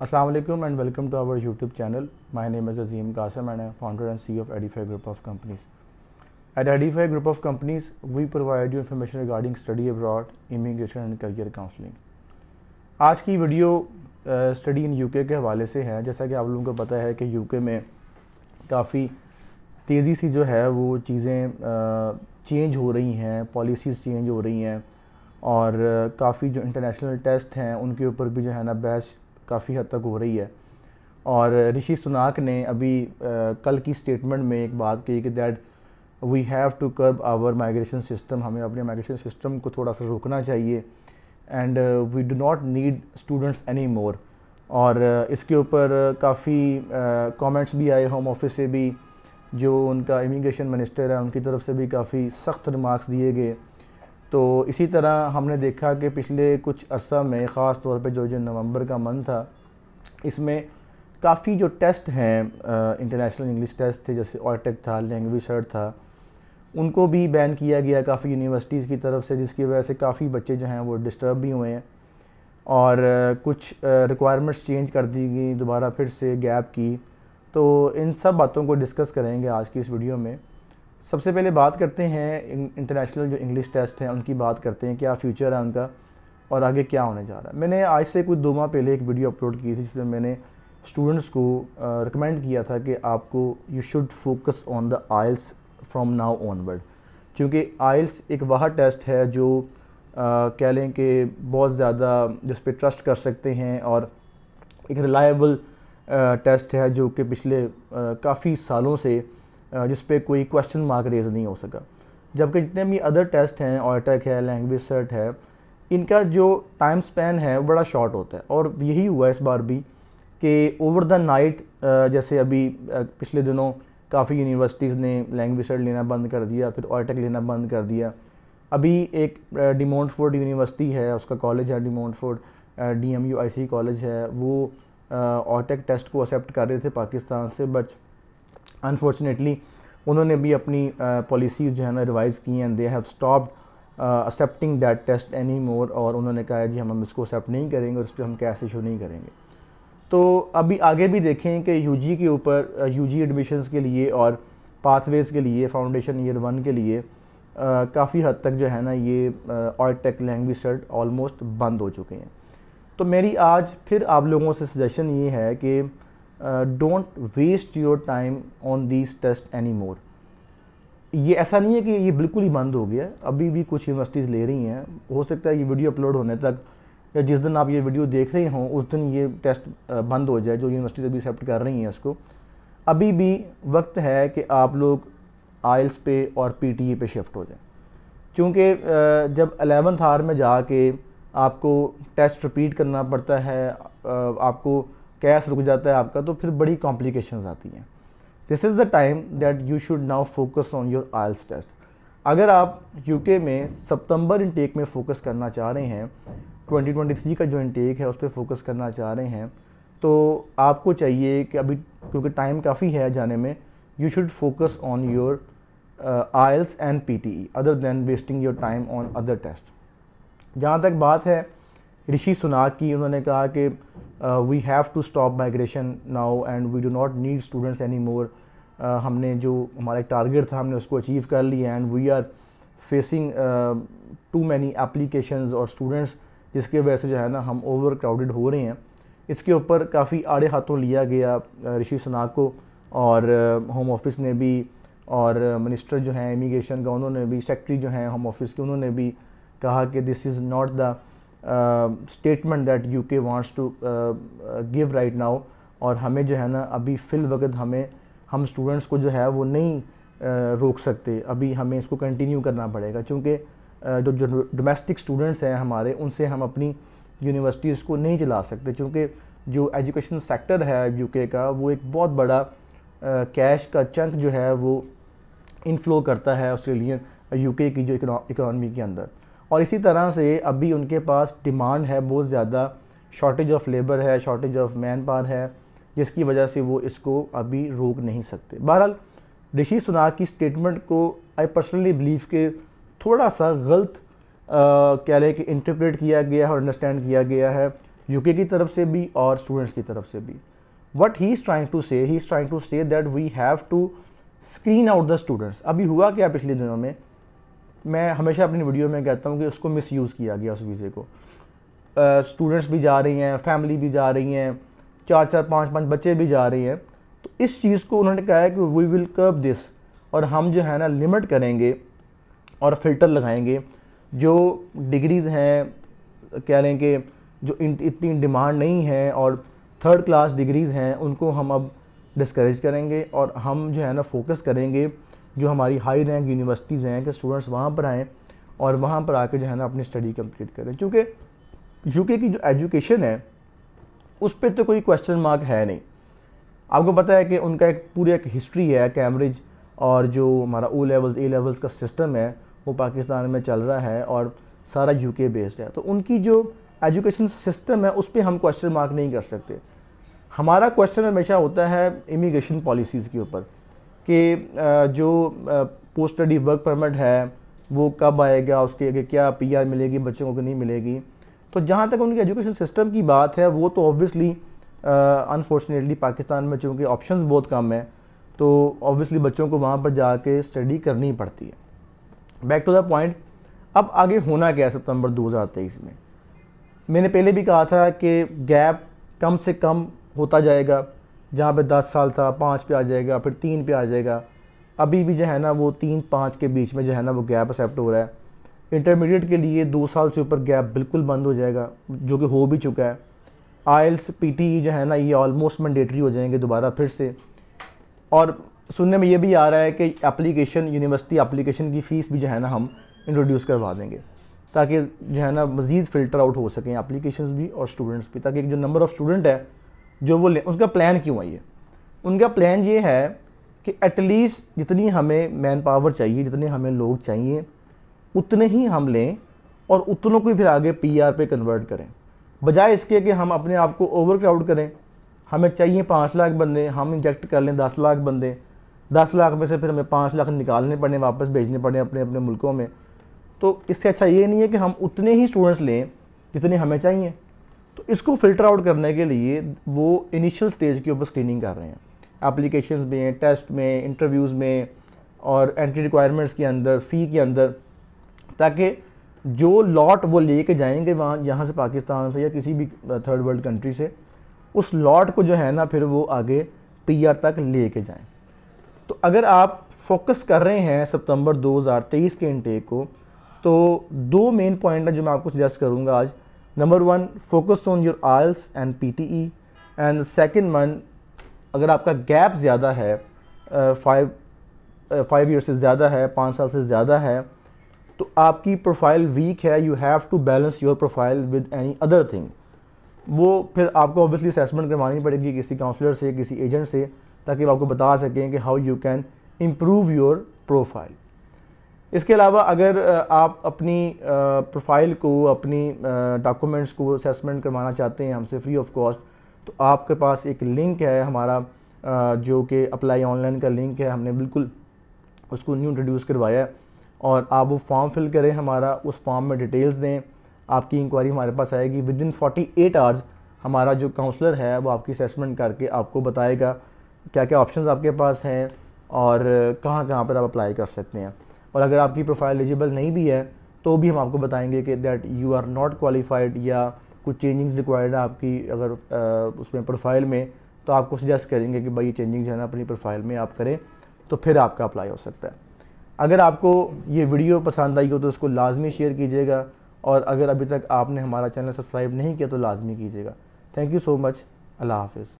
Aslam and welcome to our YouTube channel my name is Azeem Kasam and I founder and C of Edify group of companies at Edify group of companies we provide you information regarding study abroad immigration and career counselling आज की video study in UK के हवाले से है जैसा कि आप लोगों को पता है कि यूके में काफ़ी तेज़ी से जो है वो चीज़ें चेंज uh, हो रही हैं पॉलिसीज़ चेंज हो रही हैं और uh, काफ़ी जो इंटरनेशनल टेस्ट हैं उनके ऊपर भी जो है ना बेस्ट काफ़ी हद तक हो रही है और ऋषि सुनाक ने अभी आ, कल की स्टेटमेंट में एक बात कही कि that we have to curb our migration system हमें अपने माइग्रेशन सिस्टम को थोड़ा सा रोकना चाहिए and we do not need students any more और uh, इसके ऊपर काफ़ी कमेंट्स भी आए होम ऑफिस से भी जो उनका इमिग्रेशन मिनिस्टर है उनकी तरफ से भी काफ़ी सख्त रिमार्क्स दिए गए तो इसी तरह हमने देखा कि पिछले कुछ अरसा में ख़ास तौर पे जो जो नवंबर का मंथ था इसमें काफ़ी जो टेस्ट हैं इंटरनेशनल इंग्लिश टेस्ट थे जैसे ऑटेक था लैंग्वेज शर्ट था उनको भी बैन किया गया काफ़ी यूनिवर्सिटीज़ की तरफ से जिसकी वजह से काफ़ी बच्चे जो हैं वो डिस्टर्ब भी हुए हैं और कुछ रिक्वायरमेंट्स चेंज कर दी गई दोबारा फिर से गैप की तो इन सब बातों को डिस्कस करेंगे आज की इस वीडियो में सबसे पहले बात करते हैं इंटरनेशनल जो इंग्लिश टेस्ट हैं उनकी बात करते हैं क्या फ्यूचर है उनका और आगे क्या होने जा रहा है मैंने आज से कुछ दो माह पहले एक वीडियो अपलोड की थी जिसमें मैंने स्टूडेंट्स को रिकमेंड किया था कि आपको you should focus on the IELTS from now onward क्योंकि आइल्स एक वह टेस्ट है जो आ, कह लें कि बहुत ज़्यादा जिस पर ट्रस्ट कर सकते हैं और एक रिलायबल टेस्ट है जो कि पिछले काफ़ी सालों से जिस पे कोई क्वेश्चन मार्क रेज नहीं हो सका जबकि जितने भी अदर टेस्ट हैं ऑयटेक है लैंग्वेज सर्ट है इनका जो टाइम स्पेन है वो बड़ा शॉर्ट होता है और यही हुआ इस बार भी कि ओवर द नाइट जैसे अभी पिछले दिनों काफ़ी यूनिवर्सिटीज़ ने लैंग्वेज सर्ट लेना बंद कर दिया फिर ऑयटेक लेना बंद कर दिया अभी एक डिमोंटफोर्ड यूनिवर्सिटी है उसका कॉलेज है De Montfort D M U I C college है वो ऑटेक टेस्ट को एक्सेप्ट कर रहे थे पाकिस्तान से बट अनफॉर्चुनेटली उन्होंने भी अपनी पॉलिसीज़ जो है ना रिवाइज़ की and they have stopped accepting that test any more और उन्होंने कहा है जी हम हम इसको एक्सेप्ट नहीं करेंगे और इस पर हम कैश इशू नहीं करेंगे तो अभी आगे भी देखें कि यू के ऊपर यू जी एडमिशन्स के लिए और पाथवेज़ के लिए फाउंडेशन ईयर वन के लिए काफ़ी हद तक जो है ना ये all tech LanguageCert almost बंद हो चुके हैं तो मेरी आज फिर आप लोगों से सजेशन ये है कि don't waste your time on this test any more ये ऐसा नहीं है कि ये बिल्कुल ही बंद हो गया अभी भी कुछ यूनिवर्सिटीज़ ले रही हैं हो सकता है ये वीडियो अपलोड होने तक या जिस दिन आप ये वीडियो देख रहे हों उस दिन ये टेस्ट uh, बंद हो जाए जो यूनिवर्सिटीज़ अभी एक्सेप्ट कर रही हैं इसको अभी भी वक्त है कि आप लोग आइल्स पे और पीटीए e पे शिफ्ट हो जाए क्योंकि uh, जब एलेवंथ आर में जाके आपको टेस्ट रिपीट करना पड़ता है uh, आपको कैश रुक जाता है आपका तो फिर बड़ी कॉम्प्लिकेशंस आती हैं this is the time that you should now focus on your IELTS test अगर आप यूके में सितंबर इनटेक में फोकस करना चाह रहे हैं 2023 का जो इनटेक है उस पर फोकस करना चाह रहे हैं तो आपको चाहिए कि अभी क्योंकि टाइम काफ़ी है जाने में you should focus on your IELTS and ई other than wasting your time on other test जहाँ तक बात है ऋषि सुनाक की उन्होंने कहा कि we have to stop migration now and we do not need students any more हमने जो हमारा टारगेट था हमने उसको अचीव कर लिया and we are facing too many application और स्टूडेंट्स जिसके वजह से जो है ना हम ओवर क्राउडेड हो रहे हैं इसके ऊपर काफ़ी आड़े हाथों लिया गया ऋषि सुनाक को और होम ऑफिस ने भी और मिनिस्टर जो हैं इमिग्रेशन का उन्होंने भी सेक्रेटरी जो हैं होम ऑफिस के उन्होंने भी कहा कि this is not the statement that UK wants to give right now और हमें जो है ना अभी फिल वक्त हमें हम स्टूडेंट्स को जो है वो नहीं uh, रोक सकते अभी हमें इसको कंटिन्यू करना पड़ेगा क्योंकि uh, जो डोमेस्टिक स्टूडेंट्स हैं हमारे उनसे हम अपनी यूनिवर्सिटीज़ को नहीं चला सकते क्योंकि जो एजुकेशन सेक्टर है यूके का वो एक बहुत बड़ा कैश uh, का चंक जो है वो इनफ्लो करता है ऑस्ट्रेलियन यूके की जो इकोनॉमी के अंदर और इसी तरह से अभी उनके पास डिमांड है बहुत ज़्यादा शॉर्टेज ऑफ लेबर है शॉर्टेज ऑफ मैन पावर है जिसकी वजह से वो इसको अभी रोक नहीं सकते बहरहाल ऋषि सुनाक की स्टेटमेंट को आई पर्सनली बिलीव के थोड़ा सा गलत कह लें कि इंटरप्रेट किया गया है और अंडरस्टैंड किया गया है यूके की तरफ से भी और स्टूडेंट्स की तरफ से भी what he is trying to say he is trying to say that we have to screen out the students अभी हुआ क्या पिछले दिनों में मैं हमेशा अपनी वीडियो में कहता हूँ कि उसको यूज़ किया गया उस वीज़े को स्टूडेंट्स uh, भी जा रही हैं फैमिली भी जा रही हैं चार चार पाँच पाँच बच्चे भी जा रहे हैं तो इस चीज़ को उन्होंने कहा है कि वी विल कर्व दिस और हम जो है ना लिमिट करेंगे और फिल्टर लगाएंगे जो डिग्रीज़ हैं कह लें कि जो इतनी डिमांड नहीं है और थर्ड क्लास डिग्रीज़ हैं उनको हम अब डिस्करेज करेंगे और हम जो है ना फोकस करेंगे जो हमारी हाई रैंक यूनिवर्सिटीज़ हैं कि स्टूडेंट्स वहाँ पर आएँ और वहाँ पर आकर जो है ना अपनी स्टडी कम्प्लीट करें चूँकि यूके की जो एजुकेशन है उस पर तो कोई क्वेश्चन मार्क है नहीं आपको पता है कि उनका एक पूरी एक हिस्ट्री है कैम्ब्रिज और जो हमारा ओ लेवल्स ए लेवल्स का सिस्टम है वो पाकिस्तान में चल रहा है और सारा यूके बेस्ड है तो उनकी जो एजुकेशन सिस्टम है उस पर हम क्वेश्चन मार्क नहीं कर सकते हमारा क्वेश्चन हमेशा होता है इमिग्रेशन पॉलिसीज़ के ऊपर कि जो पोस्ट स्टडी वर्क परमिट है वो कब आएगा उसके आगे क्या आर मिलेगी बच्चों को नहीं मिलेगी तो जहाँ तक उनकी एजुकेशन सिस्टम की बात है वो तो ऑब्वियसली अनफॉर्चुनेटली पाकिस्तान में चूँकि ऑप्शंस बहुत कम हैं तो ऑब्वियसली बच्चों को वहाँ पर जाके स्टडी करनी पड़ती है बैक टू द पॉइंट अब आगे होना क्या है सितंबर 2023 में मैंने पहले भी कहा था कि गैप कम से कम होता जाएगा जहाँ पे दस साल था पाँच पे आ जाएगा फिर तीन पे आ जाएगा अभी भी जो है ना वो तीन पाँच के बीच में जो है ना वो गैप एक्सेप्ट हो रहा है इंटरमीडिएट के लिए दो साल से ऊपर गैप बिल्कुल बंद हो जाएगा जो कि हो भी चुका है आयल्स टी e जो है ना ये ऑलमोस्ट मैंडेटरी हो जाएंगे दोबारा फिर से और सुनने में ये भी आ रहा है कि एप्लीकेशन यूनिवर्सिटी एप्लीकेशन की फ़ीस भी जो है ना हम इंट्रोड्यूस करवा देंगे ताकि जो है ना मज़ीद फ़िल्टर आउट हो सकें एप्लीकेशन भी और स्टूडेंट्स भी ताकि जो नंबर ऑफ़ स्टूडेंट है जो वो ले उसका प्लान क्यों है ये उनका प्लान ये है कि एटलीस्ट जितनी हमें मैन पावर चाहिए जितने हमें लोग चाहिए उतने ही हम लें और उतनों को फिर आगे पी आर पे कन्वर्ट करें बजाय इसके कि हम अपने आप को ओवर क्राउड करें हमें चाहिए पाँच लाख बंदे हम इंजेक्ट कर लें दस लाख बंदे दस लाख में से फिर हमें पाँच लाख निकालने पड़े वापस भेजने पड़े अपने अपने मुल्कों में तो इससे अच्छा ये नहीं है कि हम उतने ही स्टूडेंट्स लें जितने हमें चाहिए तो इसको फिल्टर आउट करने के लिए वो इनिशियल स्टेज के ऊपर स्क्रीनिंग कर रहे हैं एप्लीकेशंस में टेस्ट में इंटरव्यूज़ में और एंट्री रिक्वायरमेंट्स के अंदर फ़ी के अंदर ताकि जो लॉट वो ले कर जाएंगे वहाँ यहाँ से पाकिस्तान से या किसी भी थर्ड वर्ल्ड कंट्री से उस लॉट को जो है ना फिर वो आगे आर तक ले कर जाएँ तो अगर आप फोकस कर रहे हैं सितंबर 2023 के इनटेक को तो दो मेन पॉइंट है जो मैं आपको सजेस्ट करूँगा आज number one focus on your IELTS and PTE and second one अगर आपका गैप ज़्यादा है फाइव फाइव ईयर से ज़्यादा है पाँच साल से ज़्यादा है तो आपकी प्रोफाइल वीक है you have to balance your profile with any other thing वो फिर आपको ऑब्वियसली असेसमेंट करवानी पड़ेगी किसी काउंसलर से किसी एजेंट से ताकि वो आपको बता सकें कि how you can improve your profile इसके अलावा अगर आप अपनी प्रोफाइल को अपनी डॉक्यूमेंट्स को असेसमेंट करवाना चाहते हैं हमसे फ्री ऑफ कॉस्ट तो आपके पास एक लिंक है हमारा जो कि अप्लाई ऑनलाइन का लिंक है हमने बिल्कुल उसको न्यू इंट्रोड्यूस करवाया है और आप वो फॉर्म फिल करें हमारा उस फॉर्म में डिटेल्स दें आपकी इंक्वायरी हमारे पास आएगी within forty eight hours हमारा जो काउंसलर है वो आपकी असेसमेंट करके आपको बताएगा क्या क्या ऑप्शंस आपके पास हैं और कहाँ कहाँ पर आप अप्लाई कर सकते हैं और अगर आपकी प्रोफाइल एलिजिबल नहीं भी है तो भी हम आपको बताएंगे कि that you are not qualified या कुछ चेंजिंग्स रिक्वायर्ड है आपकी अगर आ, उसमें प्रोफाइल में तो आपको सजेस्ट करेंगे कि भाई ये चेंजिंग जो है ना अपनी प्रोफाइल में आप करें तो फिर आपका अप्लाई हो सकता है अगर आपको ये वीडियो पसंद आई हो तो उसको लाजमी शेयर कीजिएगा और अगर अभी तक आपने हमारा चैनल सब्सक्राइब नहीं किया तो लाजमी कीजिएगा thank you so much Allah हाफिज़